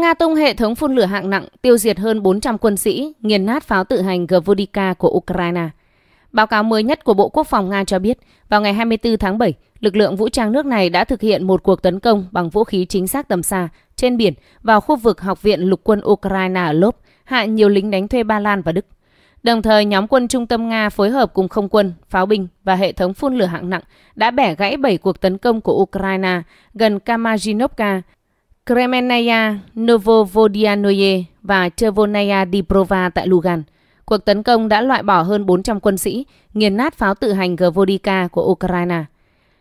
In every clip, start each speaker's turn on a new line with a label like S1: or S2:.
S1: Nga tung hệ thống phun lửa hạng nặng tiêu diệt hơn 400 quân sĩ, nghiền nát pháo tự hành Gvodika của Ukraine. Báo cáo mới nhất của Bộ Quốc phòng Nga cho biết, vào ngày 24 tháng 7, lực lượng vũ trang nước này đã thực hiện một cuộc tấn công bằng vũ khí chính xác tầm xa trên biển vào khu vực Học viện Lục quân Ukraine ở Lốp, hạ nhiều lính đánh thuê Ba Lan và Đức. Đồng thời, nhóm quân trung tâm Nga phối hợp cùng không quân, pháo binh và hệ thống phun lửa hạng nặng đã bẻ gãy 7 cuộc tấn công của Ukraine gần Kamajinovka, Kremenaya Novovodianoye và Chervonaya Diprova tại Lugan. Cuộc tấn công đã loại bỏ hơn 400 quân sĩ, nghiền nát pháo tự hành Gvodika của Ukraine.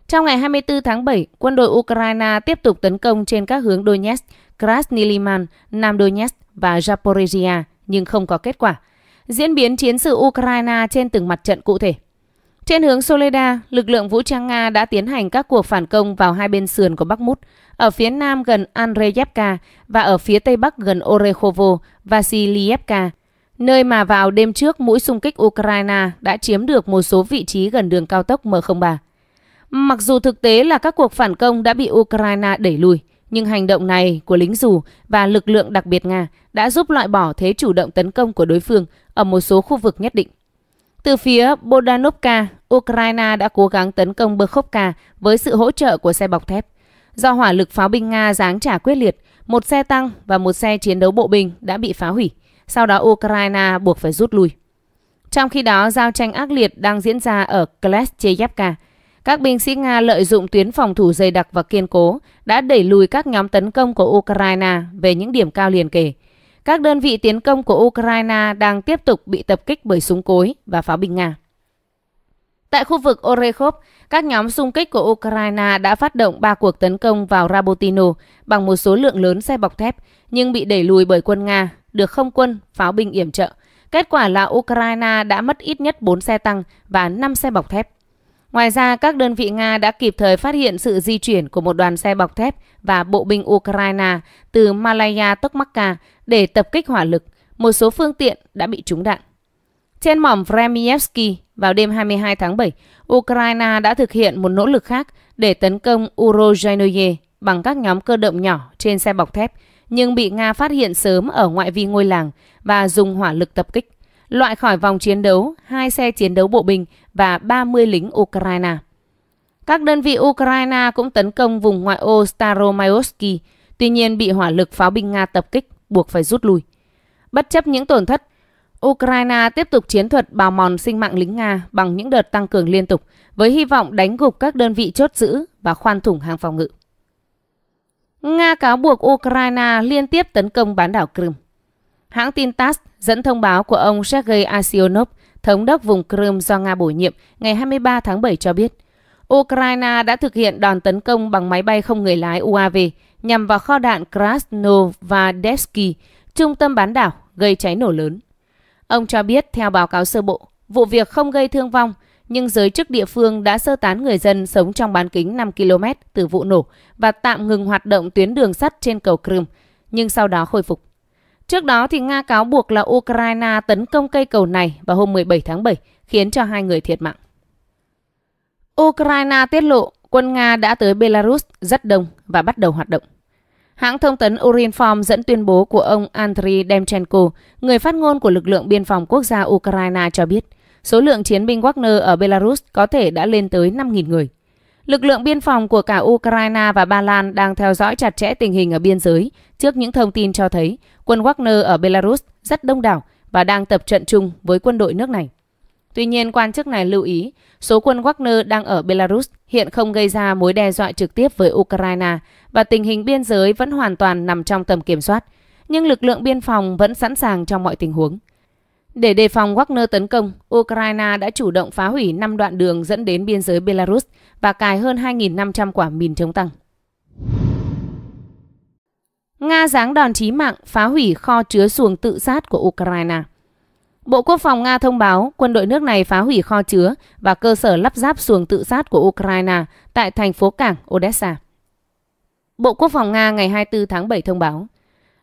S1: Trong ngày 24 tháng 7, quân đội Ukraine tiếp tục tấn công trên các hướng Donetsk, Krasniliman, Nam Donetsk và Zaporizhia, nhưng không có kết quả. Diễn biến chiến sự Ukraine trên từng mặt trận cụ thể. Trên hướng Soleda, lực lượng vũ trang Nga đã tiến hành các cuộc phản công vào hai bên sườn của Bắc Mút ở phía nam gần Andreyevka và ở phía tây bắc gần Orekhovo, Vasilievka, nơi mà vào đêm trước mũi xung kích Ukraine đã chiếm được một số vị trí gần đường cao tốc M03. Mặc dù thực tế là các cuộc phản công đã bị Ukraine đẩy lùi, nhưng hành động này của lính dù và lực lượng đặc biệt Nga đã giúp loại bỏ thế chủ động tấn công của đối phương ở một số khu vực nhất định. Từ phía Bodanovka, Ukraine đã cố gắng tấn công Berkhovka với sự hỗ trợ của xe bọc thép. Do hỏa lực pháo binh Nga giáng trả quyết liệt, một xe tăng và một xe chiến đấu bộ binh đã bị phá hủy. Sau đó Ukraine buộc phải rút lui. Trong khi đó, giao tranh ác liệt đang diễn ra ở Kleshchevka. Các binh sĩ Nga lợi dụng tuyến phòng thủ dày đặc và kiên cố đã đẩy lùi các nhóm tấn công của Ukraine về những điểm cao liền kề. Các đơn vị tiến công của Ukraine đang tiếp tục bị tập kích bởi súng cối và pháo binh Nga. Tại khu vực Orekhov, các nhóm xung kích của Ukraine đã phát động ba cuộc tấn công vào Rabotino bằng một số lượng lớn xe bọc thép, nhưng bị đẩy lùi bởi quân Nga, được không quân, pháo binh yểm trợ. Kết quả là Ukraine đã mất ít nhất 4 xe tăng và 5 xe bọc thép. Ngoài ra, các đơn vị Nga đã kịp thời phát hiện sự di chuyển của một đoàn xe bọc thép và bộ binh Ukraine từ Malaya Tokmakka để tập kích hỏa lực. Một số phương tiện đã bị trúng đạn. Trên mỏm Vremievsky, vào đêm 22 tháng 7, Ukraine đã thực hiện một nỗ lực khác để tấn công Urozhainoye bằng các nhóm cơ động nhỏ trên xe bọc thép, nhưng bị Nga phát hiện sớm ở ngoại vi ngôi làng và dùng hỏa lực tập kích, loại khỏi vòng chiến đấu hai xe chiến đấu bộ binh và 30 lính Ukraine. Các đơn vị Ukraine cũng tấn công vùng ngoại ô Staromayotsky, tuy nhiên bị hỏa lực pháo binh Nga tập kích, buộc phải rút lui. Bất chấp những tổn thất, Ukraine tiếp tục chiến thuật bào mòn sinh mạng lính Nga bằng những đợt tăng cường liên tục với hy vọng đánh gục các đơn vị chốt giữ và khoan thủng hàng phòng ngự. Nga cáo buộc Ukraine liên tiếp tấn công bán đảo Crimea. Hãng tin TASS dẫn thông báo của ông Sergei Aksionov, thống đốc vùng Crimea do Nga bổ nhiệm ngày 23 tháng 7 cho biết, Ukraine đã thực hiện đòn tấn công bằng máy bay không người lái UAV nhằm vào kho đạn Krasnovodersky, trung tâm bán đảo, gây cháy nổ lớn. Ông cho biết theo báo cáo sơ bộ, vụ việc không gây thương vong, nhưng giới chức địa phương đã sơ tán người dân sống trong bán kính 5 km từ vụ nổ và tạm ngừng hoạt động tuyến đường sắt trên cầu Crimea, nhưng sau đó khôi phục. Trước đó thì Nga cáo buộc là Ukraine tấn công cây cầu này vào hôm 17 tháng 7, khiến cho hai người thiệt mạng. Ukraine tiết lộ quân Nga đã tới Belarus rất đông và bắt đầu hoạt động. Hãng thông tấn Urinform dẫn tuyên bố của ông Andriy Demchenko, người phát ngôn của lực lượng biên phòng quốc gia Ukraine cho biết, số lượng chiến binh Wagner ở Belarus có thể đã lên tới 5.000 người. Lực lượng biên phòng của cả Ukraine và Ba Lan đang theo dõi chặt chẽ tình hình ở biên giới trước những thông tin cho thấy quân Wagner ở Belarus rất đông đảo và đang tập trận chung với quân đội nước này. Tuy nhiên, quan chức này lưu ý, số quân Wagner đang ở Belarus hiện không gây ra mối đe dọa trực tiếp với Ukraine và tình hình biên giới vẫn hoàn toàn nằm trong tầm kiểm soát, nhưng lực lượng biên phòng vẫn sẵn sàng trong mọi tình huống. Để đề phòng Wagner tấn công, Ukraine đã chủ động phá hủy 5 đoạn đường dẫn đến biên giới Belarus và cài hơn 2.500 quả mìn chống tăng. Nga giáng đòn chí mạng phá hủy kho chứa xuồng tự sát của Ukraine – Bộ Quốc phòng Nga thông báo quân đội nước này phá hủy kho chứa và cơ sở lắp ráp xuồng tự sát của Ukraine tại thành phố cảng Odessa. Bộ Quốc phòng Nga ngày 24 tháng 7 thông báo,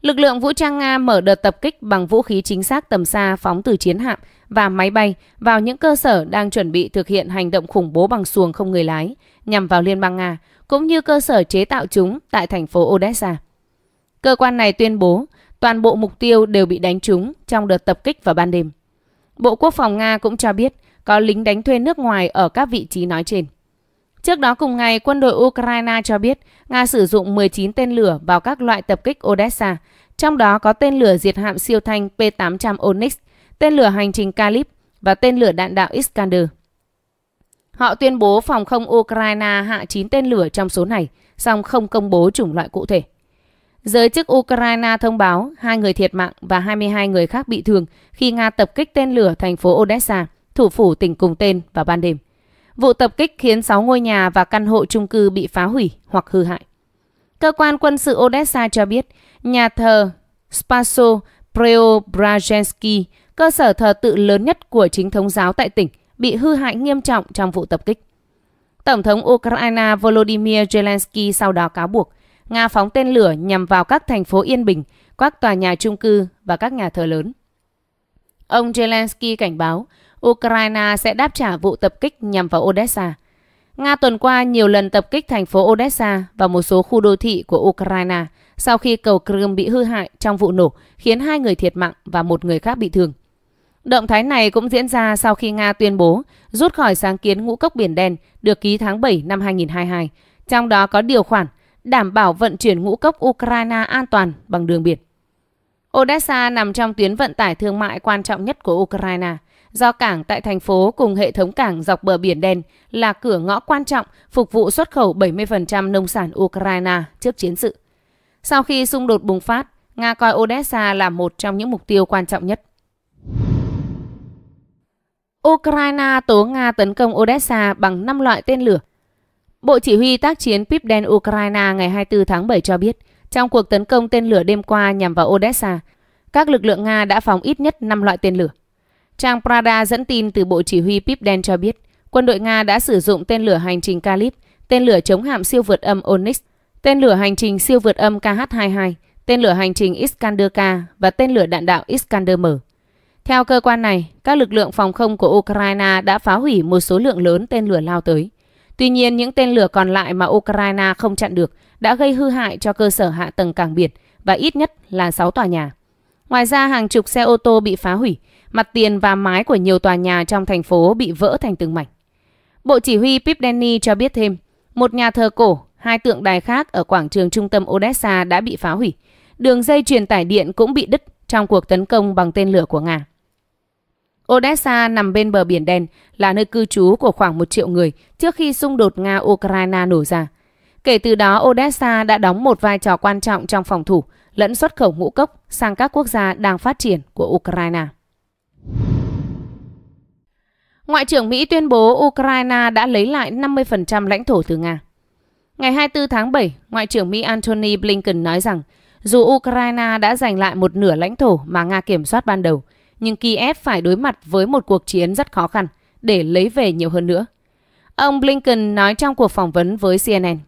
S1: lực lượng vũ trang Nga mở đợt tập kích bằng vũ khí chính xác tầm xa phóng từ chiến hạm và máy bay vào những cơ sở đang chuẩn bị thực hiện hành động khủng bố bằng xuồng không người lái nhằm vào Liên bang Nga, cũng như cơ sở chế tạo chúng tại thành phố Odessa. Cơ quan này tuyên bố toàn bộ mục tiêu đều bị đánh trúng trong đợt tập kích vào ban đêm. Bộ Quốc phòng Nga cũng cho biết có lính đánh thuê nước ngoài ở các vị trí nói trên. Trước đó cùng ngày, quân đội Ukraine cho biết Nga sử dụng 19 tên lửa vào các loại tập kích Odessa, trong đó có tên lửa diệt hạm siêu thanh P-800 Onyx, tên lửa hành trình Kalib và tên lửa đạn đạo Iskander. Họ tuyên bố phòng không Ukraine hạ 9 tên lửa trong số này, song không công bố chủng loại cụ thể. Giới chức Ukraine thông báo hai người thiệt mạng và 22 người khác bị thương khi Nga tập kích tên lửa thành phố Odessa, thủ phủ tỉnh cùng tên vào ban đêm. Vụ tập kích khiến 6 ngôi nhà và căn hộ chung cư bị phá hủy hoặc hư hại. Cơ quan quân sự Odessa cho biết, nhà thờ Spaso Preobrazhensky, cơ sở thờ tự lớn nhất của chính thống giáo tại tỉnh, bị hư hại nghiêm trọng trong vụ tập kích. Tổng thống Ukraine Volodymyr Zelensky sau đó cáo buộc Nga phóng tên lửa nhằm vào các thành phố yên bình, các tòa nhà trung cư và các nhà thờ lớn. Ông Zelensky cảnh báo Ukraine sẽ đáp trả vụ tập kích nhằm vào Odessa. Nga tuần qua nhiều lần tập kích thành phố Odessa và một số khu đô thị của Ukraine sau khi cầu Crimea bị hư hại trong vụ nổ khiến hai người thiệt mạng và một người khác bị thương. Động thái này cũng diễn ra sau khi Nga tuyên bố rút khỏi sáng kiến ngũ cốc biển đen được ký tháng 7 năm 2022, trong đó có điều khoản – đảm bảo vận chuyển ngũ cốc Ukraine an toàn bằng đường biển. Odessa nằm trong tuyến vận tải thương mại quan trọng nhất của Ukraine, do cảng tại thành phố cùng hệ thống cảng dọc bờ biển đen là cửa ngõ quan trọng phục vụ xuất khẩu 70% nông sản Ukraine trước chiến sự. Sau khi xung đột bùng phát, Nga coi Odessa là một trong những mục tiêu quan trọng nhất. Ukraine tố Nga tấn công Odessa bằng 5 loại tên lửa Bộ Chỉ huy tác chiến Pipden Ukraine ngày 24 tháng 7 cho biết, trong cuộc tấn công tên lửa đêm qua nhằm vào Odessa, các lực lượng Nga đã phóng ít nhất 5 loại tên lửa. Trang Prada dẫn tin từ Bộ Chỉ huy Pipden cho biết, quân đội Nga đã sử dụng tên lửa hành trình Kalib, tên lửa chống hạm siêu vượt âm Onyx, tên lửa hành trình siêu vượt âm KH-22, tên lửa hành trình Iskander-K và tên lửa đạn đạo Iskander-M. Theo cơ quan này, các lực lượng phòng không của Ukraine đã phá hủy một số lượng lớn tên lửa lao tới – Tuy nhiên, những tên lửa còn lại mà Ukraine không chặn được đã gây hư hại cho cơ sở hạ tầng cảng biển và ít nhất là 6 tòa nhà. Ngoài ra, hàng chục xe ô tô bị phá hủy, mặt tiền và mái của nhiều tòa nhà trong thành phố bị vỡ thành từng mảnh. Bộ chỉ huy Pip Pipdeni cho biết thêm, một nhà thờ cổ, hai tượng đài khác ở quảng trường trung tâm Odessa đã bị phá hủy. Đường dây truyền tải điện cũng bị đứt trong cuộc tấn công bằng tên lửa của Nga. Odessa nằm bên bờ Biển Đen, là nơi cư trú của khoảng một triệu người trước khi xung đột Nga-Ukraine nổ ra. Kể từ đó, Odessa đã đóng một vai trò quan trọng trong phòng thủ, lẫn xuất khẩu ngũ cốc sang các quốc gia đang phát triển của Ukraine. Ngoại trưởng Mỹ tuyên bố Ukraine đã lấy lại 50% lãnh thổ từ Nga. Ngày 24 tháng 7, Ngoại trưởng Mỹ Antony Blinken nói rằng dù Ukraine đã giành lại một nửa lãnh thổ mà Nga kiểm soát ban đầu – nhưng Kiev phải đối mặt với một cuộc chiến rất khó khăn để lấy về nhiều hơn nữa. Ông Blinken nói trong cuộc phỏng vấn với CNN.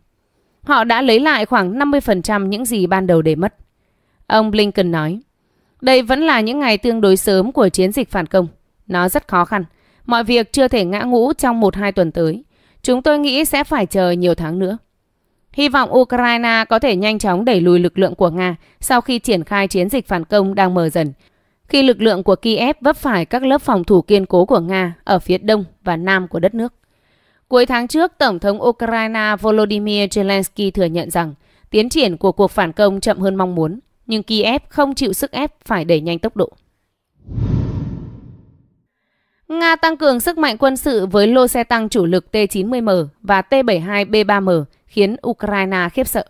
S1: Họ đã lấy lại khoảng 50% những gì ban đầu để mất. Ông Blinken nói, đây vẫn là những ngày tương đối sớm của chiến dịch phản công. Nó rất khó khăn. Mọi việc chưa thể ngã ngũ trong 1-2 tuần tới. Chúng tôi nghĩ sẽ phải chờ nhiều tháng nữa. Hy vọng Ukraine có thể nhanh chóng đẩy lùi lực lượng của Nga sau khi triển khai chiến dịch phản công đang mở dần, khi lực lượng của Kiev vấp phải các lớp phòng thủ kiên cố của Nga ở phía đông và nam của đất nước. Cuối tháng trước, Tổng thống Ukraine Volodymyr Zelensky thừa nhận rằng tiến triển của cuộc phản công chậm hơn mong muốn, nhưng Kiev không chịu sức ép phải đẩy nhanh tốc độ. Nga tăng cường sức mạnh quân sự với lô xe tăng chủ lực T-90M và T-72B3M khiến Ukraine khiếp sợ.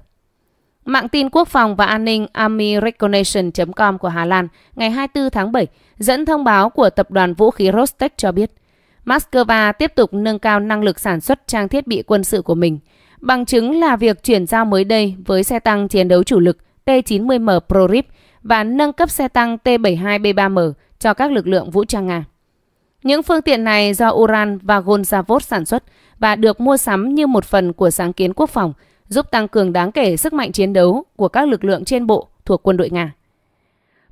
S1: Mạng tin quốc phòng và an ninh armyrecognition.com của Hà Lan ngày 24 tháng 7 dẫn thông báo của tập đoàn vũ khí Rostec cho biết Moscow tiếp tục nâng cao năng lực sản xuất trang thiết bị quân sự của mình. Bằng chứng là việc chuyển giao mới đây với xe tăng chiến đấu chủ lực T-90M Prorip và nâng cấp xe tăng T-72B3M cho các lực lượng vũ trang Nga. Những phương tiện này do Uran và Golzavod sản xuất và được mua sắm như một phần của sáng kiến quốc phòng – giúp tăng cường đáng kể sức mạnh chiến đấu của các lực lượng trên bộ thuộc quân đội Nga.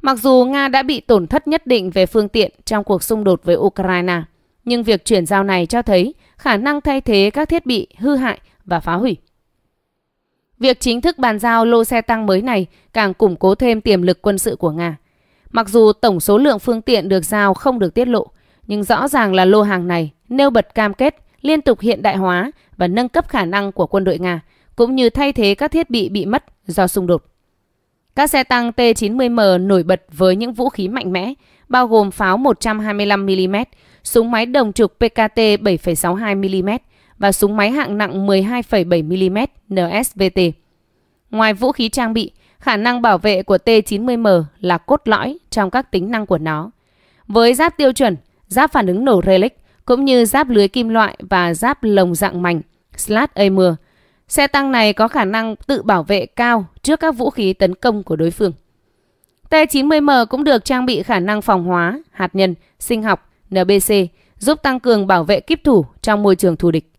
S1: Mặc dù Nga đã bị tổn thất nhất định về phương tiện trong cuộc xung đột với Ukraine, nhưng việc chuyển giao này cho thấy khả năng thay thế các thiết bị hư hại và phá hủy. Việc chính thức bàn giao lô xe tăng mới này càng củng cố thêm tiềm lực quân sự của Nga. Mặc dù tổng số lượng phương tiện được giao không được tiết lộ, nhưng rõ ràng là lô hàng này nêu bật cam kết liên tục hiện đại hóa và nâng cấp khả năng của quân đội Nga – cũng như thay thế các thiết bị bị mất do xung đột. Các xe tăng T-90M nổi bật với những vũ khí mạnh mẽ, bao gồm pháo 125mm, súng máy đồng trục PKT 7,62mm và súng máy hạng nặng 12,7mm NSVT. Ngoài vũ khí trang bị, khả năng bảo vệ của T-90M là cốt lõi trong các tính năng của nó. Với giáp tiêu chuẩn, giáp phản ứng nổ relic, cũng như giáp lưới kim loại và giáp lồng dạng mảnh, slat a Xe tăng này có khả năng tự bảo vệ cao trước các vũ khí tấn công của đối phương. T-90M cũng được trang bị khả năng phòng hóa, hạt nhân, sinh học, NBC, giúp tăng cường bảo vệ kíp thủ trong môi trường thù địch.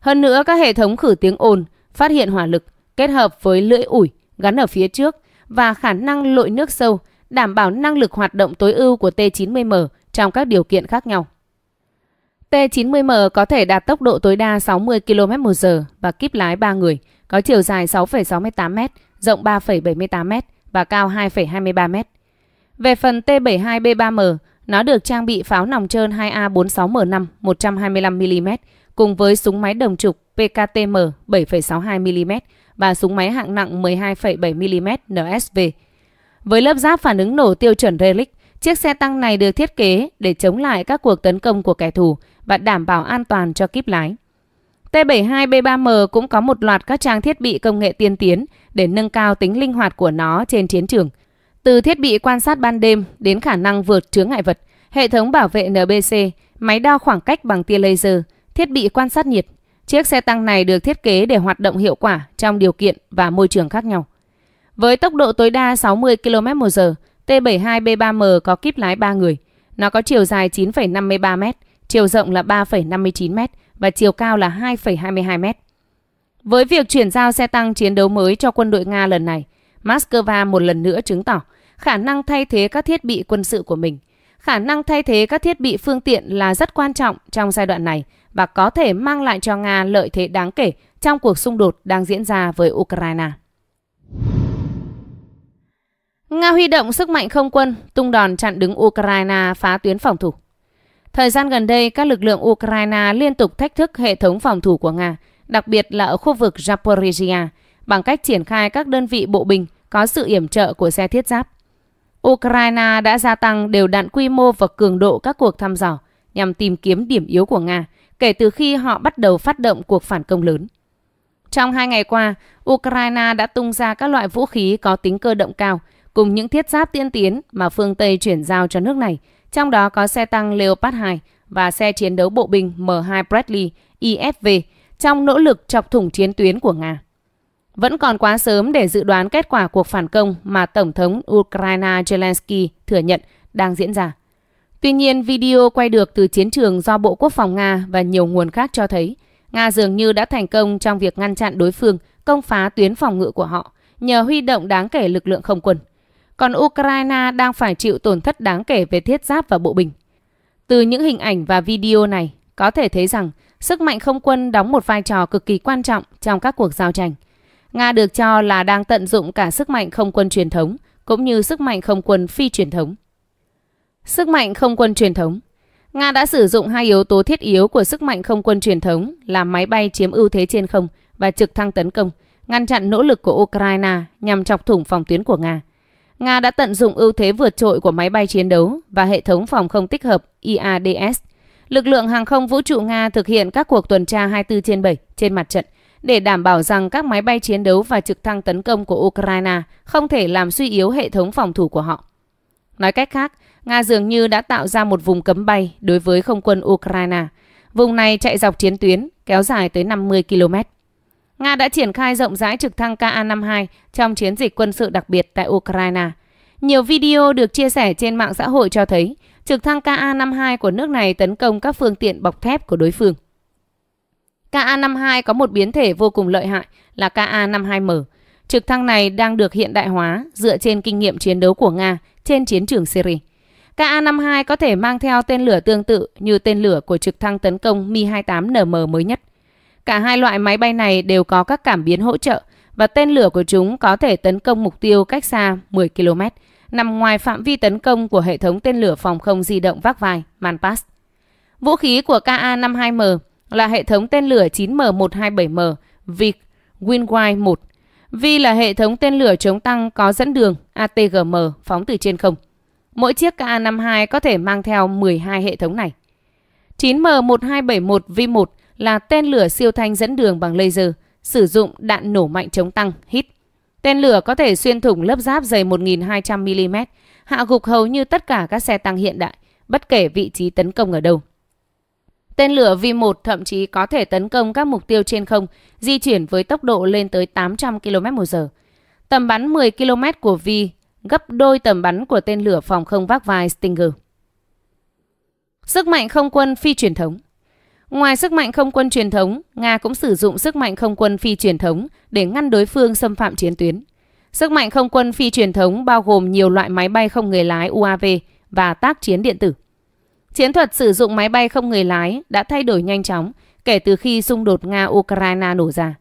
S1: Hơn nữa, các hệ thống khử tiếng ồn, phát hiện hỏa lực, kết hợp với lưỡi ủi gắn ở phía trước và khả năng lội nước sâu, đảm bảo năng lực hoạt động tối ưu của T-90M trong các điều kiện khác nhau. T90M có thể đạt tốc độ tối đa 60 km h và kíp lái 3 người, có chiều dài 6,68m, rộng 3,78m và cao 2,23m. Về phần T72B3M, nó được trang bị pháo nòng trơn 2A46M 125mm cùng với súng máy đồng trục PKTM 7,62mm và súng máy hạng nặng 12,7mm NSV. Với lớp giáp phản ứng nổ tiêu chuẩn Relic, chiếc xe tăng này được thiết kế để chống lại các cuộc tấn công của kẻ thù và đảm bảo an toàn cho kíp lái. T-72B3M cũng có một loạt các trang thiết bị công nghệ tiên tiến để nâng cao tính linh hoạt của nó trên chiến trường. Từ thiết bị quan sát ban đêm đến khả năng vượt chướng ngại vật, hệ thống bảo vệ NBC, máy đo khoảng cách bằng tia laser, thiết bị quan sát nhiệt, chiếc xe tăng này được thiết kế để hoạt động hiệu quả trong điều kiện và môi trường khác nhau. Với tốc độ tối đa 60 km/h, T-72B3M có kíp lái 3 người. Nó có chiều dài 9,53 mét, chiều rộng là 3,59m và chiều cao là 2,22m. Với việc chuyển giao xe tăng chiến đấu mới cho quân đội Nga lần này, Moscow một lần nữa chứng tỏ khả năng thay thế các thiết bị quân sự của mình. Khả năng thay thế các thiết bị phương tiện là rất quan trọng trong giai đoạn này và có thể mang lại cho Nga lợi thế đáng kể trong cuộc xung đột đang diễn ra với Ukraine. Nga huy động sức mạnh không quân, tung đòn chặn đứng Ukraine phá tuyến phòng thủ. Thời gian gần đây, các lực lượng Ukraine liên tục thách thức hệ thống phòng thủ của Nga, đặc biệt là ở khu vực Zaporizhia, bằng cách triển khai các đơn vị bộ binh có sự yểm trợ của xe thiết giáp. Ukraine đã gia tăng đều đặn quy mô và cường độ các cuộc thăm dò nhằm tìm kiếm điểm yếu của Nga kể từ khi họ bắt đầu phát động cuộc phản công lớn. Trong hai ngày qua, Ukraine đã tung ra các loại vũ khí có tính cơ động cao cùng những thiết giáp tiên tiến mà phương Tây chuyển giao cho nước này – trong đó có xe tăng Leopard 2 và xe chiến đấu bộ binh M2 Bradley isv e trong nỗ lực chọc thủng chiến tuyến của Nga. Vẫn còn quá sớm để dự đoán kết quả cuộc phản công mà Tổng thống Ukraine Zelensky thừa nhận đang diễn ra. Tuy nhiên, video quay được từ chiến trường do Bộ Quốc phòng Nga và nhiều nguồn khác cho thấy Nga dường như đã thành công trong việc ngăn chặn đối phương công phá tuyến phòng ngự của họ nhờ huy động đáng kể lực lượng không quân còn Ukraine đang phải chịu tổn thất đáng kể về thiết giáp và bộ binh. Từ những hình ảnh và video này, có thể thấy rằng sức mạnh không quân đóng một vai trò cực kỳ quan trọng trong các cuộc giao tranh. Nga được cho là đang tận dụng cả sức mạnh không quân truyền thống cũng như sức mạnh không quân phi truyền thống. Sức mạnh không quân truyền thống Nga đã sử dụng hai yếu tố thiết yếu của sức mạnh không quân truyền thống là máy bay chiếm ưu thế trên không và trực thăng tấn công, ngăn chặn nỗ lực của Ukraine nhằm chọc thủng phòng tuyến của Nga. Nga đã tận dụng ưu thế vượt trội của máy bay chiến đấu và hệ thống phòng không tích hợp IADS. Lực lượng hàng không vũ trụ Nga thực hiện các cuộc tuần tra 24 trên 7 trên mặt trận để đảm bảo rằng các máy bay chiến đấu và trực thăng tấn công của Ukraine không thể làm suy yếu hệ thống phòng thủ của họ. Nói cách khác, Nga dường như đã tạo ra một vùng cấm bay đối với không quân Ukraine. Vùng này chạy dọc chiến tuyến, kéo dài tới 50 km. Nga đã triển khai rộng rãi trực thăng Ka-52 trong chiến dịch quân sự đặc biệt tại Ukraine. Nhiều video được chia sẻ trên mạng xã hội cho thấy trực thăng Ka-52 của nước này tấn công các phương tiện bọc thép của đối phương. Ka-52 có một biến thể vô cùng lợi hại là Ka-52M. Trực thăng này đang được hiện đại hóa dựa trên kinh nghiệm chiến đấu của Nga trên chiến trường Syria. Ka-52 có thể mang theo tên lửa tương tự như tên lửa của trực thăng tấn công Mi-28NM mới nhất. Cả hai loại máy bay này đều có các cảm biến hỗ trợ và tên lửa của chúng có thể tấn công mục tiêu cách xa 10 km, nằm ngoài phạm vi tấn công của hệ thống tên lửa phòng không di động vác vai MANPAS. Vũ khí của KA-52M là hệ thống tên lửa 9M127M VIC Winwide 1. Vi là hệ thống tên lửa chống tăng có dẫn đường ATGM phóng từ trên không. Mỗi chiếc KA-52 có thể mang theo 12 hệ thống này. 9M1271V1 là tên lửa siêu thanh dẫn đường bằng laser, sử dụng đạn nổ mạnh chống tăng, hít. Tên lửa có thể xuyên thủng lớp giáp dày 1.200mm, hạ gục hầu như tất cả các xe tăng hiện đại, bất kể vị trí tấn công ở đâu. Tên lửa V-1 thậm chí có thể tấn công các mục tiêu trên không, di chuyển với tốc độ lên tới 800 km h Tầm bắn 10 km của V gấp đôi tầm bắn của tên lửa phòng không vác vai Stinger. Sức mạnh không quân phi truyền thống Ngoài sức mạnh không quân truyền thống, Nga cũng sử dụng sức mạnh không quân phi truyền thống để ngăn đối phương xâm phạm chiến tuyến. Sức mạnh không quân phi truyền thống bao gồm nhiều loại máy bay không người lái UAV và tác chiến điện tử. Chiến thuật sử dụng máy bay không người lái đã thay đổi nhanh chóng kể từ khi xung đột Nga-Ukraine nổ ra.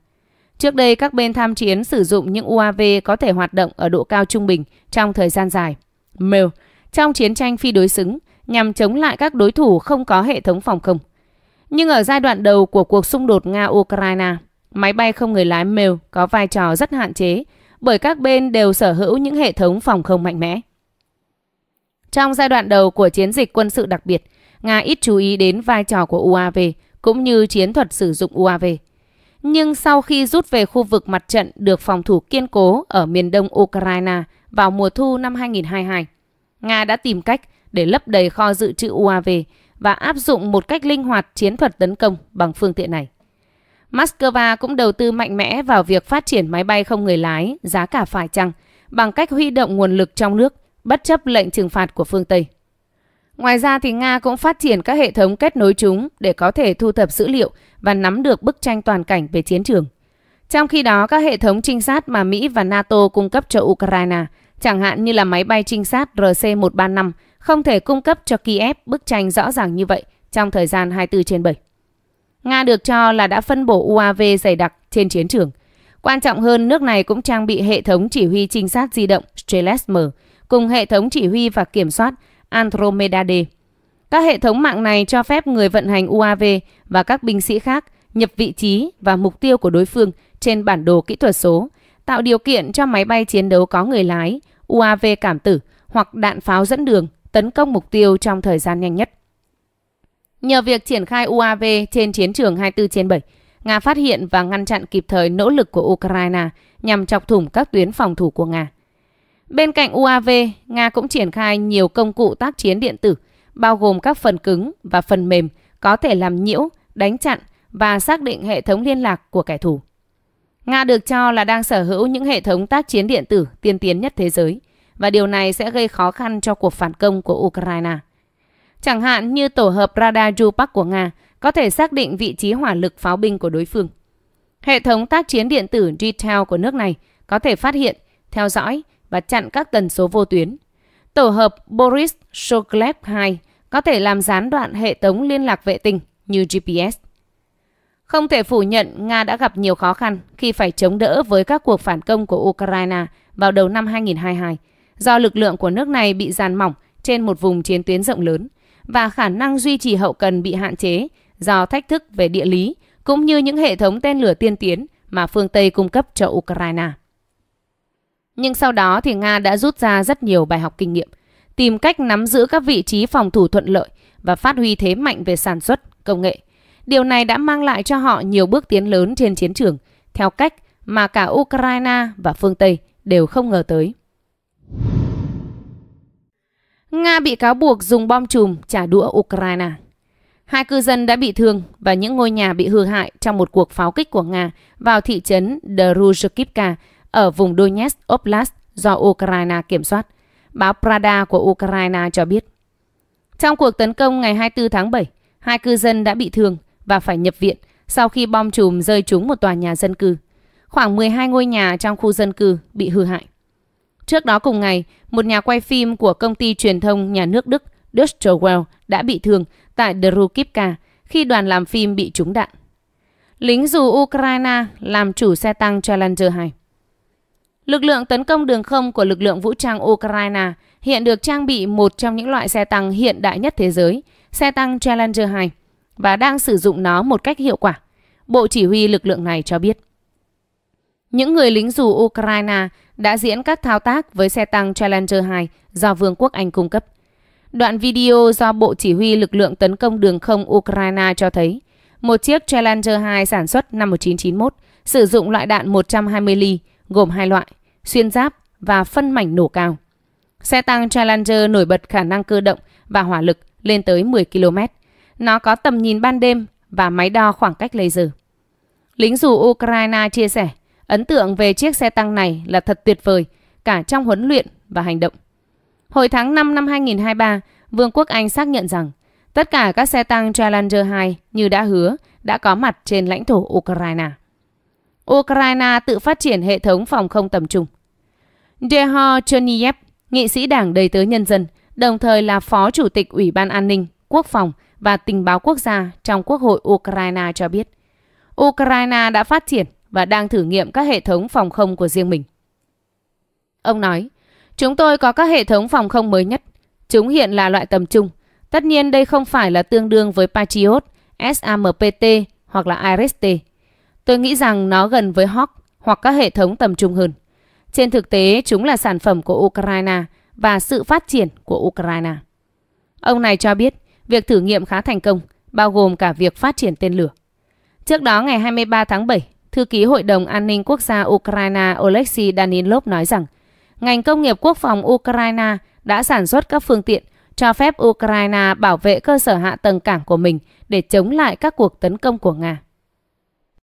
S1: Trước đây, các bên tham chiến sử dụng những UAV có thể hoạt động ở độ cao trung bình trong thời gian dài. Mail, trong chiến tranh phi đối xứng, nhằm chống lại các đối thủ không có hệ thống phòng không. Nhưng ở giai đoạn đầu của cuộc xung đột Nga-Ukraine, máy bay không người lái mèo có vai trò rất hạn chế bởi các bên đều sở hữu những hệ thống phòng không mạnh mẽ. Trong giai đoạn đầu của chiến dịch quân sự đặc biệt, Nga ít chú ý đến vai trò của UAV cũng như chiến thuật sử dụng UAV. Nhưng sau khi rút về khu vực mặt trận được phòng thủ kiên cố ở miền đông Ukraine vào mùa thu năm 2022, Nga đã tìm cách để lấp đầy kho dự trữ UAV và áp dụng một cách linh hoạt chiến thuật tấn công bằng phương tiện này. Moscow cũng đầu tư mạnh mẽ vào việc phát triển máy bay không người lái giá cả phải chăng bằng cách huy động nguồn lực trong nước bất chấp lệnh trừng phạt của phương Tây. Ngoài ra thì Nga cũng phát triển các hệ thống kết nối chúng để có thể thu thập dữ liệu và nắm được bức tranh toàn cảnh về chiến trường. Trong khi đó, các hệ thống trinh sát mà Mỹ và NATO cung cấp cho Ukraine, chẳng hạn như là máy bay trinh sát RC-135 không thể cung cấp cho Kiev bức tranh rõ ràng như vậy trong thời gian 24 trên 7. Nga được cho là đã phân bổ UAV dày đặc trên chiến trường. Quan trọng hơn, nước này cũng trang bị hệ thống chỉ huy trinh sát di động Streles cùng hệ thống chỉ huy và kiểm soát Andromeda D. Các hệ thống mạng này cho phép người vận hành UAV và các binh sĩ khác nhập vị trí và mục tiêu của đối phương trên bản đồ kỹ thuật số, tạo điều kiện cho máy bay chiến đấu có người lái, UAV cảm tử hoặc đạn pháo dẫn đường tấn công mục tiêu trong thời gian nhanh nhất. Nhờ việc triển khai UAV trên chiến trường 24 trên 7, Nga phát hiện và ngăn chặn kịp thời nỗ lực của Ukraine nhằm chọc thủng các tuyến phòng thủ của Nga. Bên cạnh UAV, Nga cũng triển khai nhiều công cụ tác chiến điện tử, bao gồm các phần cứng và phần mềm có thể làm nhiễu, đánh chặn và xác định hệ thống liên lạc của kẻ thù. Nga được cho là đang sở hữu những hệ thống tác chiến điện tử tiên tiến nhất thế giới và điều này sẽ gây khó khăn cho cuộc phản công của Ukraine. Chẳng hạn như tổ hợp radar Jupak của Nga có thể xác định vị trí hỏa lực pháo binh của đối phương. Hệ thống tác chiến điện tử Detail của nước này có thể phát hiện, theo dõi và chặn các tần số vô tuyến. Tổ hợp Boris Sokolev 2 có thể làm gián đoạn hệ thống liên lạc vệ tinh như GPS. Không thể phủ nhận Nga đã gặp nhiều khó khăn khi phải chống đỡ với các cuộc phản công của Ukraine vào đầu năm 2022 do lực lượng của nước này bị giàn mỏng trên một vùng chiến tuyến rộng lớn và khả năng duy trì hậu cần bị hạn chế do thách thức về địa lý cũng như những hệ thống tên lửa tiên tiến mà phương Tây cung cấp cho Ukraine. Nhưng sau đó thì Nga đã rút ra rất nhiều bài học kinh nghiệm, tìm cách nắm giữ các vị trí phòng thủ thuận lợi và phát huy thế mạnh về sản xuất, công nghệ. Điều này đã mang lại cho họ nhiều bước tiến lớn trên chiến trường, theo cách mà cả Ukraine và phương Tây đều không ngờ tới. Nga bị cáo buộc dùng bom chùm trả đũa Ukraine. Hai cư dân đã bị thương và những ngôi nhà bị hư hại trong một cuộc pháo kích của Nga vào thị trấn Druzhkivka ở vùng Donetsk Oblast do Ukraine kiểm soát. Báo Prada của Ukraine cho biết. Trong cuộc tấn công ngày 24 tháng 7, hai cư dân đã bị thương và phải nhập viện sau khi bom chùm rơi trúng một tòa nhà dân cư. Khoảng 12 ngôi nhà trong khu dân cư bị hư hại. Trước đó cùng ngày, một nhà quay phim của công ty truyền thông nhà nước Đức Deutsche Welle đã bị thương tại Drukivka khi đoàn làm phim bị trúng đạn. Lính dù Ukraine làm chủ xe tăng Challenger 2. Lực lượng tấn công đường không của lực lượng vũ trang Ukraine hiện được trang bị một trong những loại xe tăng hiện đại nhất thế giới, xe tăng Challenger 2, và đang sử dụng nó một cách hiệu quả. Bộ chỉ huy lực lượng này cho biết. Những người lính dù Ukraine đã diễn các thao tác với xe tăng Challenger 2 do Vương quốc Anh cung cấp. Đoạn video do Bộ Chỉ huy Lực lượng Tấn công Đường không Ukraine cho thấy một chiếc Challenger 2 sản xuất năm 1991 sử dụng loại đạn 120 ly gồm hai loại, xuyên giáp và phân mảnh nổ cao. Xe tăng Challenger nổi bật khả năng cơ động và hỏa lực lên tới 10 km. Nó có tầm nhìn ban đêm và máy đo khoảng cách laser. Lính dù Ukraine chia sẻ, Ấn tượng về chiếc xe tăng này là thật tuyệt vời, cả trong huấn luyện và hành động. Hồi tháng 5 năm 2023, Vương quốc Anh xác nhận rằng tất cả các xe tăng Challenger 2 như đã hứa đã có mặt trên lãnh thổ Ukraine. Ukraine tự phát triển hệ thống phòng không tầm trung. Deho Cherniev, nghị sĩ đảng đầy tớ nhân dân, đồng thời là phó chủ tịch Ủy ban An ninh, Quốc phòng và Tình báo quốc gia trong Quốc hội Ukraine cho biết. Ukraine đã phát triển và đang thử nghiệm các hệ thống phòng không của riêng mình. Ông nói, chúng tôi có các hệ thống phòng không mới nhất. Chúng hiện là loại tầm trung. Tất nhiên đây không phải là tương đương với Patriot, SAMPT hoặc là IRIS-T. Tôi nghĩ rằng nó gần với Hawk hoặc các hệ thống tầm trung hơn. Trên thực tế, chúng là sản phẩm của Ukraine và sự phát triển của Ukraine. Ông này cho biết, việc thử nghiệm khá thành công, bao gồm cả việc phát triển tên lửa. Trước đó ngày 23 tháng 7, Thư ký Hội đồng An ninh Quốc gia Ukraine Oleksiy Danilov nói rằng, ngành công nghiệp quốc phòng Ukraine đã sản xuất các phương tiện cho phép Ukraine bảo vệ cơ sở hạ tầng cảng của mình để chống lại các cuộc tấn công của Nga.